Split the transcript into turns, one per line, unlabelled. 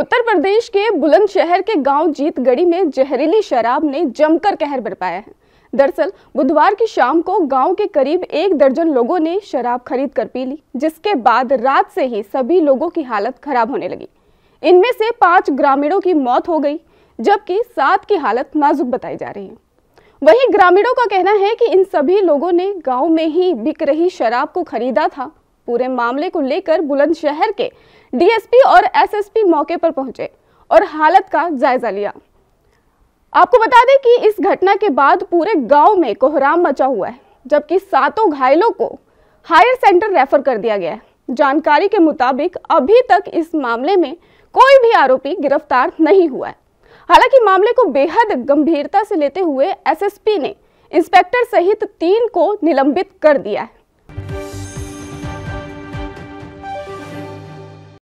उत्तर प्रदेश के बुलंदशहर के गांव जीतगढ़ी में जहरीली शराब ने जमकर कहर बरपाया है दरअसल बुधवार की शाम को गांव के करीब एक दर्जन लोगों ने शराब खरीद कर पी ली जिसके बाद रात से ही सभी लोगों की हालत खराब होने लगी इनमें से पांच ग्रामीणों की मौत हो गई जबकि सात की हालत नाजुक बताई जा रही है वहीं ग्रामीणों का कहना है कि इन सभी लोगों ने गांव में ही बिक रही शराब को खरीदा था पूरे मामले को लेकर बुलंदशहर के डीएसपी और एसएसपी मौके पर पहुंचे और हालत का जायजा लिया आपको बता दें कि इस घटना के बाद पूरे गांव में कोहराम मचा हुआ है जबकि सातों घायलों को हायर सेंटर रेफर कर दिया गया है जानकारी के मुताबिक अभी तक इस मामले में कोई भी आरोपी गिरफ्तार नहीं हुआ है हालांकि मामले को बेहद गंभीरता से लेते हुए एसएसपी ने इंस्पेक्टर सहित तीन को निलंबित कर दिया है